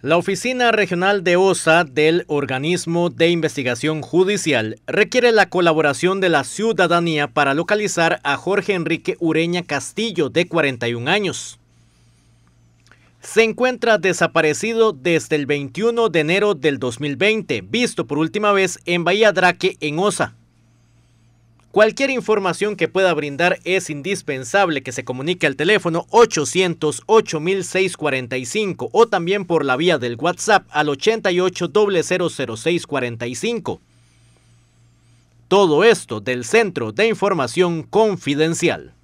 La Oficina Regional de OSA del Organismo de Investigación Judicial requiere la colaboración de la ciudadanía para localizar a Jorge Enrique Ureña Castillo, de 41 años. Se encuentra desaparecido desde el 21 de enero del 2020, visto por última vez en Bahía Draque, en OSA. Cualquier información que pueda brindar es indispensable que se comunique al teléfono 800-8645 o también por la vía del WhatsApp al 88-00645. Todo esto del Centro de Información Confidencial.